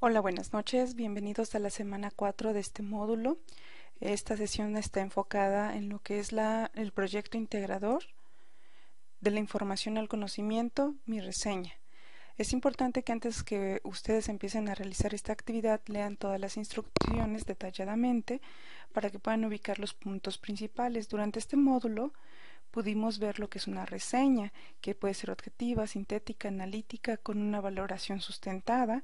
Hola, buenas noches. Bienvenidos a la semana 4 de este módulo. Esta sesión está enfocada en lo que es el proyecto integrador de la información al conocimiento, mi reseña. Es importante que antes que ustedes empiecen a realizar esta actividad lean todas las instrucciones detalladamente para que puedan ubicar los puntos principales. Durante este módulo pudimos ver lo que es una reseña, que puede ser objetiva, sintética, analítica, con una valoración sustentada,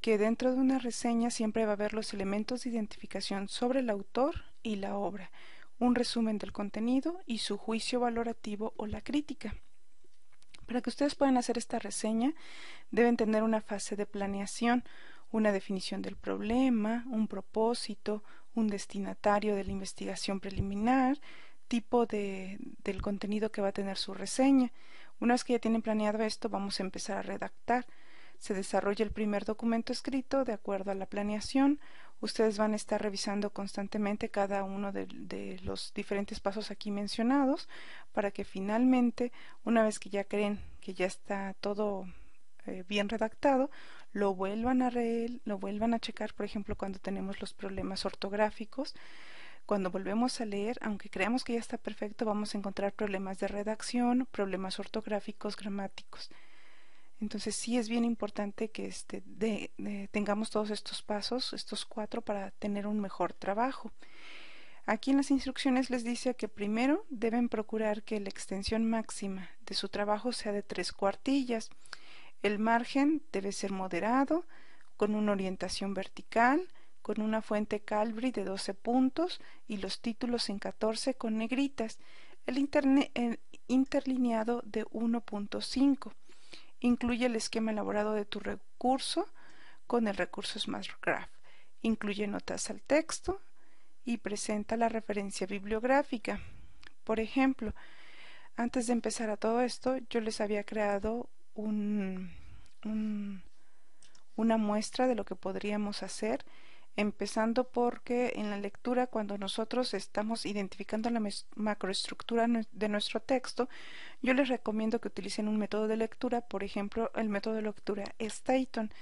que dentro de una reseña siempre va a haber los elementos de identificación sobre el autor y la obra, un resumen del contenido y su juicio valorativo o la crítica. Para que ustedes puedan hacer esta reseña, deben tener una fase de planeación, una definición del problema, un propósito, un destinatario de la investigación preliminar, tipo de, del contenido que va a tener su reseña. Una vez que ya tienen planeado esto, vamos a empezar a redactar se desarrolla el primer documento escrito de acuerdo a la planeación. Ustedes van a estar revisando constantemente cada uno de, los diferentes pasos aquí mencionados para que finalmente, una vez que ya creen que ya está todo eh, bien redactado, lo vuelvan a reel, lo vuelvan a checar, por ejemplo, cuando tenemos los problemas ortográficos. Cuando volvemos a leer, aunque creamos que ya está perfecto, vamos a encontrar problemas de redacción, problemas ortográficos, gramáticos. Entonces sí es bien importante que este, tengamos todos estos pasos, estos cuatro, para tener un mejor trabajo. Aquí en las instrucciones les dice que primero deben procurar que la extensión máxima de su trabajo sea de tres cuartillas. El margen debe ser moderado, con una orientación vertical, con una fuente Calvary de 12 puntos y los títulos en 14 con negritas. el interlineado de 1.5 Incluye el esquema elaborado de tu recurso con el recurso SmartGraph. Incluye notas al texto y presenta la referencia bibliográfica. Por ejemplo, antes de empezar a todo esto, yo les había creado una muestra de lo que podríamos hacer empezando porque en la lectura cuando nosotros estamos identificando la macroestructura de nuestro texto, yo les recomiendo que utilicen un método de lectura, por ejemplo, el método de lectura Staton,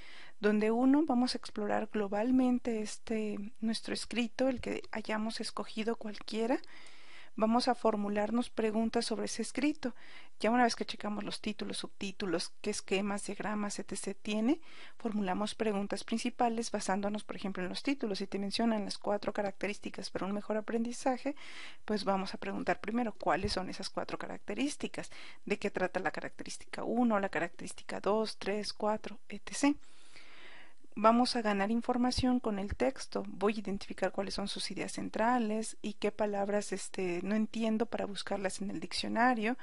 donde uno vamos a explorar globalmente este nuestro escrito, el que hayamos escogido cualquiera, vamos a formularnos preguntas sobre ese escrito. Ya una vez que checamos los títulos, subtítulos, qué esquemas, diagramas, etc. tiene, formulamos preguntas principales basándonos, por ejemplo, en los títulos. Si te mencionan las cuatro características para un mejor aprendizaje, pues vamos a preguntar primero cuáles son esas cuatro características, de qué trata la característica 1, la característica 2, 3, 4, etc vamos a ganar información con el texto. Voy a identificar cuáles son sus ideas centrales y qué palabras este, no entiendo para buscarlas en el diccionario.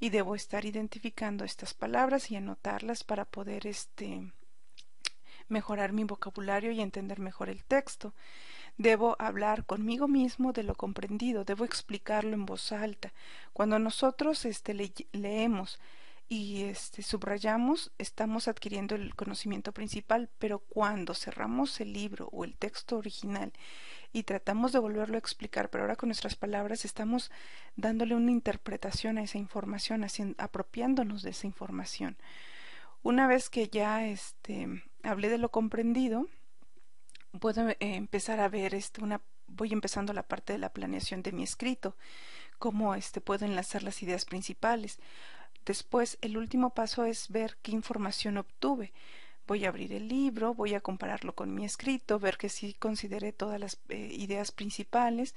Y debo estar identificando estas palabras y anotarlas para poder este, mejorar mi vocabulario y entender mejor el texto. Debo hablar conmigo mismo de lo comprendido, debo explicarlo en voz alta. Cuando nosotros este, leemos y este, subrayamos, estamos adquiriendo el conocimiento principal, pero cuando cerramos el libro o el texto original y tratamos de volverlo a explicar, pero ahora con nuestras palabras estamos dándole una interpretación a esa información, haciendo, apropiándonos de esa información. Una vez que ya este, hablé de lo comprendido, puedo eh, empezar a ver este, una, voy empezando la parte de la planeación de mi escrito, cómo este, puedo enlazar las ideas principales. Después, el último paso es ver qué información obtuve. Voy a abrir el libro, voy a compararlo con mi escrito, ver que si consideré todas las eh, ideas principales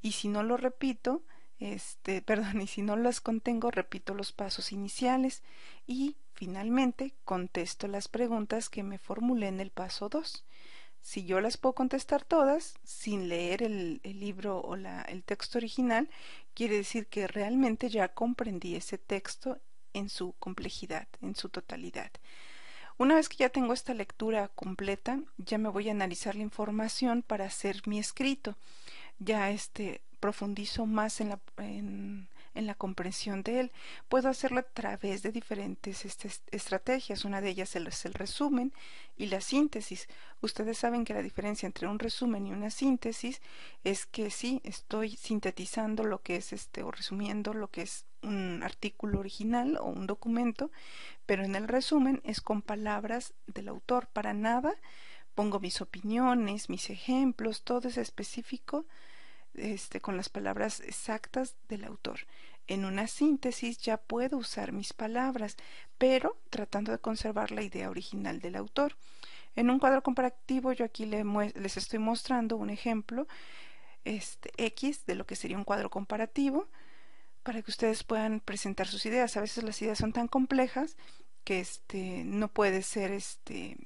y si no lo repito, este, perdón, y si no las contengo, repito los pasos iniciales y finalmente contesto las preguntas que me formulé en el paso 2. Si yo las puedo contestar todas sin leer el, el libro o la, el texto original, Quiere decir que realmente ya comprendí ese texto en su complejidad, en su totalidad. Una vez que ya tengo esta lectura completa, ya me voy a analizar la información para hacer mi escrito. Ya este profundizo más en la, en la comprensión de él. Puedo hacerlo a través de diferentes este, estrategias. Una de ellas es el resumen y la síntesis. Ustedes saben que la diferencia entre un resumen y una síntesis es que sí, estoy sintetizando lo que es este o resumiendo lo que es un artículo original o un documento, pero en el resumen es con palabras del autor. Para nada pongo mis opiniones, mis ejemplos, todo es específico este, con las palabras exactas del autor. En una síntesis ya puedo usar mis palabras, pero tratando de conservar la idea original del autor. En un cuadro comparativo yo aquí les estoy mostrando un ejemplo este, X de lo que sería un cuadro comparativo para que ustedes puedan presentar sus ideas. A veces las ideas son tan complejas que este, no puede ser este,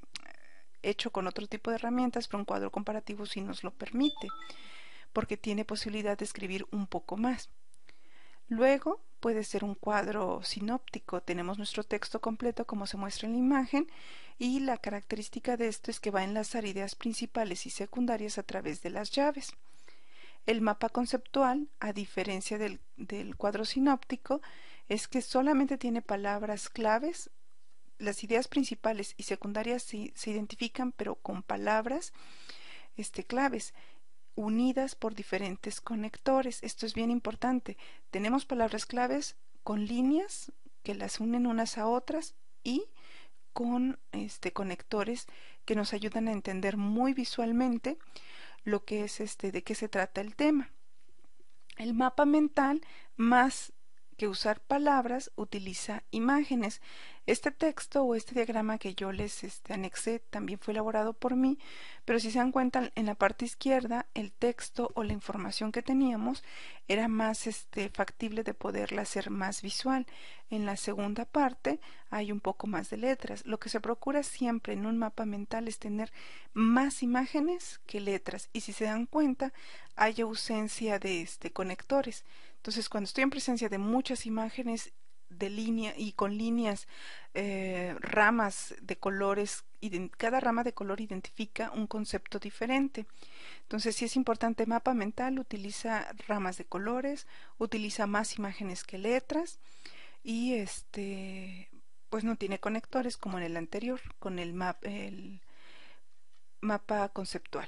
hecho con otro tipo de herramientas, pero un cuadro comparativo sí nos lo permite porque tiene posibilidad de escribir un poco más. Luego puede ser un cuadro sinóptico. Tenemos nuestro texto completo como se muestra en la imagen y la característica de esto es que va a enlazar ideas principales y secundarias a través de las llaves. El mapa conceptual, a diferencia del, cuadro sinóptico, es que solamente tiene palabras claves. Las ideas principales y secundarias se, se identifican pero con palabras este, claves unidas por diferentes conectores. Esto es bien importante. Tenemos palabras claves con líneas que las unen unas a otras y con este conectores que nos ayudan a entender muy visualmente lo que es este de qué se trata el tema. El mapa mental más que usar palabras utiliza imágenes. Este texto o este diagrama que yo les este, anexé también fue elaborado por mí, pero si se dan cuenta en la parte izquierda el texto o la información que teníamos era más este, factible de poderla hacer más visual. En la segunda parte hay un poco más de letras. Lo que se procura siempre en un mapa mental es tener más imágenes que letras y si se dan cuenta hay ausencia de este, conectores. Entonces, cuando estoy en presencia de muchas imágenes de línea y con líneas, eh, ramas de colores, cada rama de color identifica un concepto diferente. Entonces, si es importante mapa mental, utiliza ramas de colores, utiliza más imágenes que letras y este pues no tiene conectores como en el anterior, con el map, el mapa conceptual.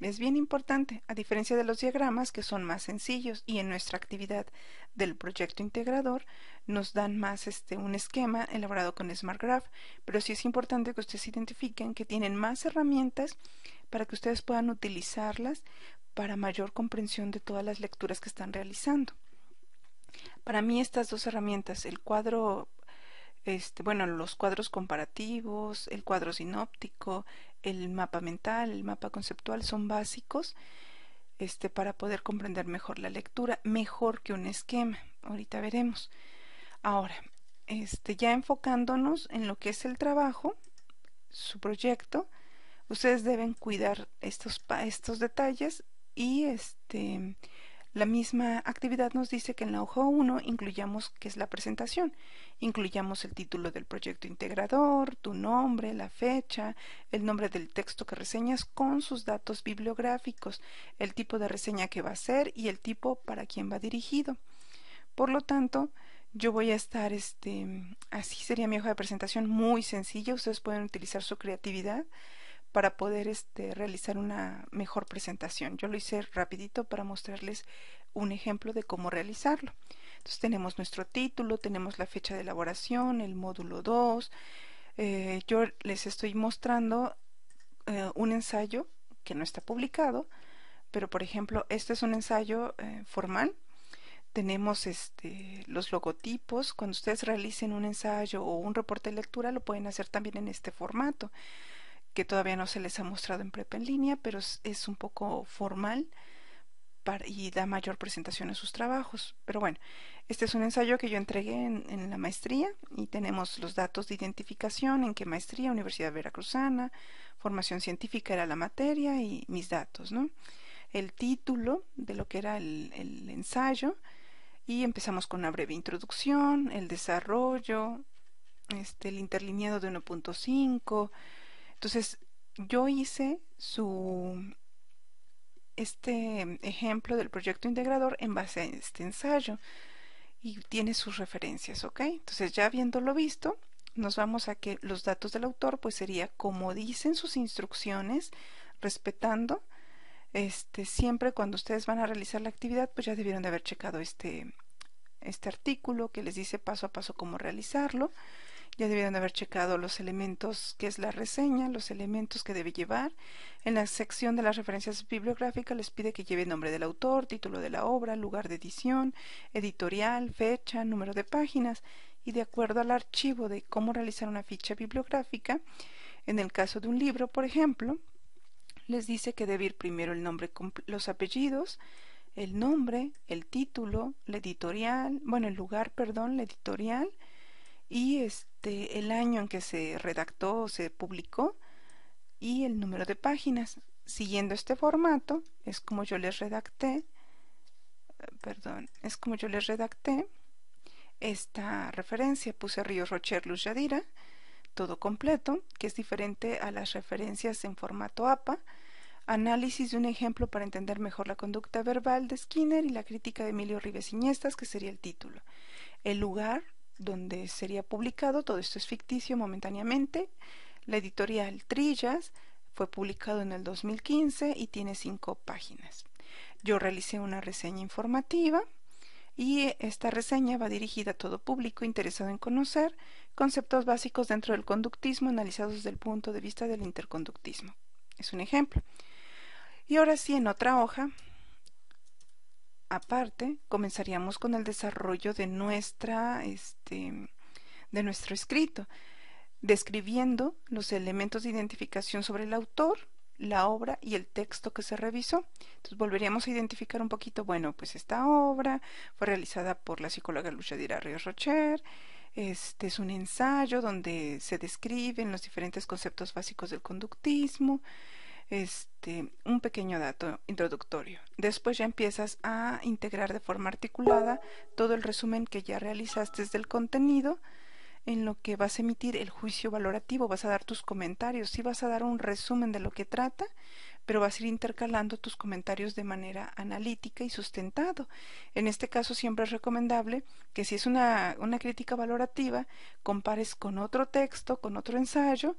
Es bien importante, a diferencia de los diagramas que son más sencillos y en nuestra actividad del proyecto integrador nos dan más este, un esquema elaborado con Smart Graph, pero sí es importante que ustedes identifiquen que tienen más herramientas para que ustedes puedan utilizarlas para mayor comprensión de todas las lecturas que están realizando. Para mí estas dos herramientas, el cuadro este, bueno, los cuadros comparativos, el cuadro sinóptico, el mapa mental, el mapa conceptual son básicos este, para poder comprender mejor la lectura, mejor que un esquema. Ahorita veremos. Ahora, este, ya enfocándonos en lo que es el trabajo, su proyecto, ustedes deben cuidar estos, estos detalles y este, la misma actividad nos dice que en la hoja 1 incluyamos qué es la presentación, incluyamos el título del proyecto integrador, tu nombre, la fecha, el nombre del texto que reseñas con sus datos bibliográficos, el tipo de reseña que va a ser y el tipo para quién va dirigido. Por lo tanto, yo voy a estar, este, así sería mi hoja de presentación muy sencilla, ustedes pueden utilizar su creatividad para poder este, realizar una mejor presentación. Yo lo hice rapidito para mostrarles un ejemplo de cómo realizarlo. Entonces tenemos nuestro título, tenemos la fecha de elaboración, el módulo 2. Eh, yo les estoy mostrando eh, un ensayo que no está publicado, pero por ejemplo, este es un ensayo eh, formal. Tenemos este, los logotipos. Cuando ustedes realicen un ensayo o un reporte de lectura, lo pueden hacer también en este formato que todavía no se les ha mostrado en prepa en línea, pero es, un poco formal y da mayor presentación a sus trabajos. Pero bueno, este es un ensayo que yo entregué en, la maestría y tenemos los datos de identificación, en qué maestría, Universidad Veracruzana, formación científica era la materia y mis datos, ¿no? El título de lo que era el, el ensayo y empezamos con una breve introducción, el desarrollo, este, el interlineado de 1.5, entonces, yo hice su este ejemplo del proyecto integrador en base a este ensayo y tiene sus referencias, ¿ok? Entonces, ya habiéndolo visto, nos vamos a que los datos del autor pues sería como dicen sus instrucciones, respetando este siempre cuando ustedes van a realizar la actividad, pues ya debieron de haber checado este este artículo que les dice paso a paso cómo realizarlo ya debieron haber checado los elementos que es la reseña, los elementos que debe llevar. En la sección de las referencias bibliográficas les pide que lleve nombre del autor, título de la obra, lugar de edición, editorial, fecha, número de páginas y de acuerdo al archivo de cómo realizar una ficha bibliográfica, en el caso de un libro, por ejemplo, les dice que debe ir primero el nombre, los apellidos, el nombre, el título, la editorial, bueno, el lugar, perdón, la editorial, y este el año en que se redactó o se publicó y el número de páginas. Siguiendo este formato, es como yo les redacté, perdón, es como yo les redacté esta referencia. Puse Río Rocher Luz Yadira, todo completo, que es diferente a las referencias en formato APA. Análisis de un ejemplo para entender mejor la conducta verbal de Skinner y la crítica de Emilio Rives Iniestas, que sería el título. El lugar donde sería publicado, todo esto es ficticio momentáneamente, la editorial Trillas, fue publicado en el 2015 y tiene cinco páginas. Yo realicé una reseña informativa y esta reseña va dirigida a todo público interesado en conocer conceptos básicos dentro del conductismo analizados desde el punto de vista del interconductismo. Es un ejemplo. Y ahora sí, en otra hoja aparte comenzaríamos con el desarrollo de nuestra este, de nuestro escrito describiendo los elementos de identificación sobre el autor la obra y el texto que se revisó. Entonces volveríamos a identificar un poquito, bueno, pues esta obra fue realizada por la psicóloga Lucia Dira Ríos Rocher, este es un ensayo donde se describen los diferentes conceptos básicos del conductismo, este, un pequeño dato introductorio. Después ya empiezas a integrar de forma articulada todo el resumen que ya realizaste del contenido en lo que vas a emitir el juicio valorativo, vas a dar tus comentarios, sí vas a dar un resumen de lo que trata, pero vas a ir intercalando tus comentarios de manera analítica y sustentado. En este caso siempre es recomendable que si es una, una crítica valorativa, compares con otro texto, con otro ensayo,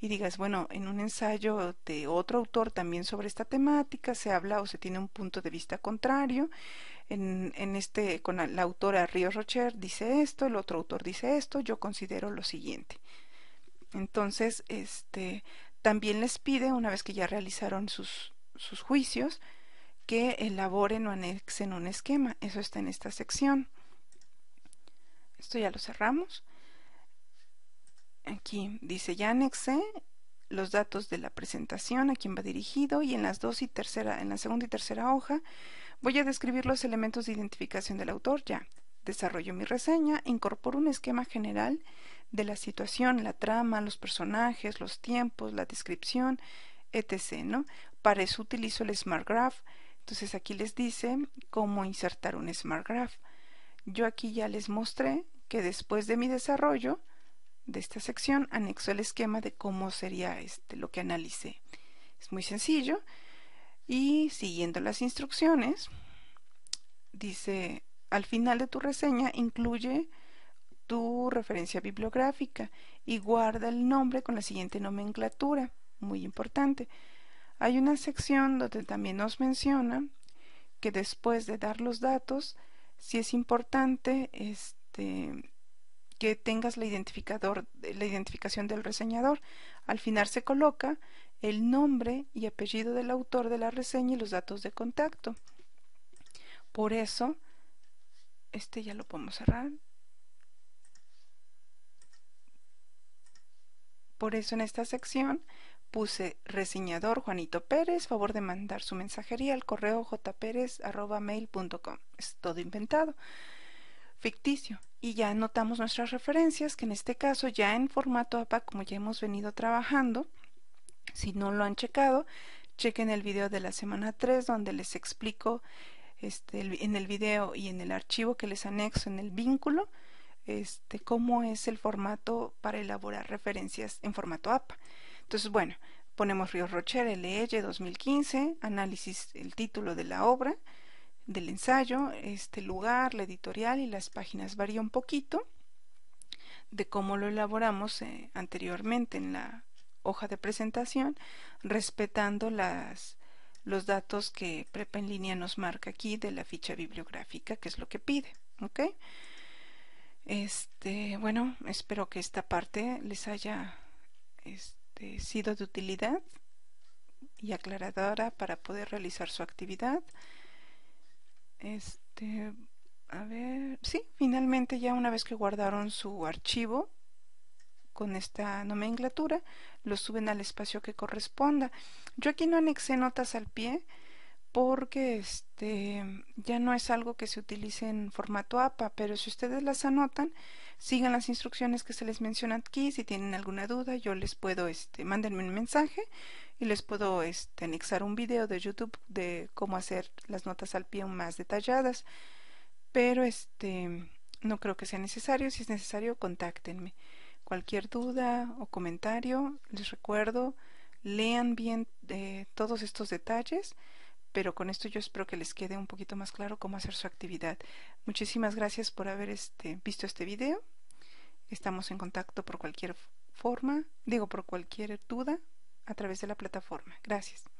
y digas, bueno, en un ensayo de otro autor también sobre esta temática se habla o se tiene un punto de vista contrario. En, este, con la, autora Río Rocher dice esto, el otro autor dice esto, yo considero lo siguiente. Entonces, este, también les pide, una vez que ya realizaron sus, sus juicios, que elaboren o anexen un esquema. Eso está en esta sección. Esto ya lo cerramos aquí dice ya anexé los datos de la presentación, a quién va dirigido y en las dos y tercera, en la segunda y tercera hoja voy a describir los elementos de identificación del autor ya. Desarrollo mi reseña, incorporo un esquema general de la situación, la trama, los personajes, los tiempos, la descripción, etc. Para eso utilizo el Smart Graph. Entonces aquí les dice cómo insertar un Smart Graph. Yo aquí ya les mostré que después de mi desarrollo, de esta sección anexo el esquema de cómo sería este, lo que analicé. Es muy sencillo y siguiendo las instrucciones, dice, al final de tu reseña incluye tu referencia bibliográfica y guarda el nombre con la siguiente nomenclatura, muy importante. Hay una sección donde también nos menciona que después de dar los datos, si es importante, este, que tengas la, identificador, la identificación del reseñador. Al final se coloca el nombre y apellido del autor de la reseña y los datos de contacto. Por eso, este ya lo podemos cerrar. Por eso en esta sección puse reseñador Juanito Pérez, favor de mandar su mensajería al correo jperez.mail.com. Es todo inventado, ficticio y ya anotamos nuestras referencias, que en este caso ya en formato APA, como ya hemos venido trabajando, si no lo han checado, chequen el video de la semana 3 donde les explico este, en el video y en el archivo que les anexo en el vínculo este, cómo es el formato para elaborar referencias en formato APA. Entonces, bueno, ponemos Río Rocher, LL 2015, e análisis, el título de la obra, del ensayo, este lugar, la editorial y las páginas varía un poquito de cómo lo elaboramos eh, anteriormente en la hoja de presentación, respetando las, los datos que Prepa en línea nos marca aquí de la ficha bibliográfica, que es lo que pide. ¿Ok? Este, bueno, espero que esta parte les haya este, sido de utilidad y aclaradora para poder realizar su actividad. Este, a ver, sí, finalmente ya una vez que guardaron su archivo con esta nomenclatura, lo suben al espacio que corresponda. Yo aquí no anexé notas al pie porque este ya no es algo que se utilice en formato APA, pero si ustedes las anotan, sigan las instrucciones que se les mencionan aquí, si tienen alguna duda, yo les puedo este mándenme un mensaje y les puedo este, anexar un video de YouTube de cómo hacer las notas al pie más detalladas pero este no creo que sea necesario si es necesario contáctenme cualquier duda o comentario les recuerdo lean bien eh, todos estos detalles pero con esto yo espero que les quede un poquito más claro cómo hacer su actividad. Muchísimas gracias por haber este, visto este video. Estamos en contacto por cualquier forma, digo por cualquier duda a través de la plataforma. Gracias.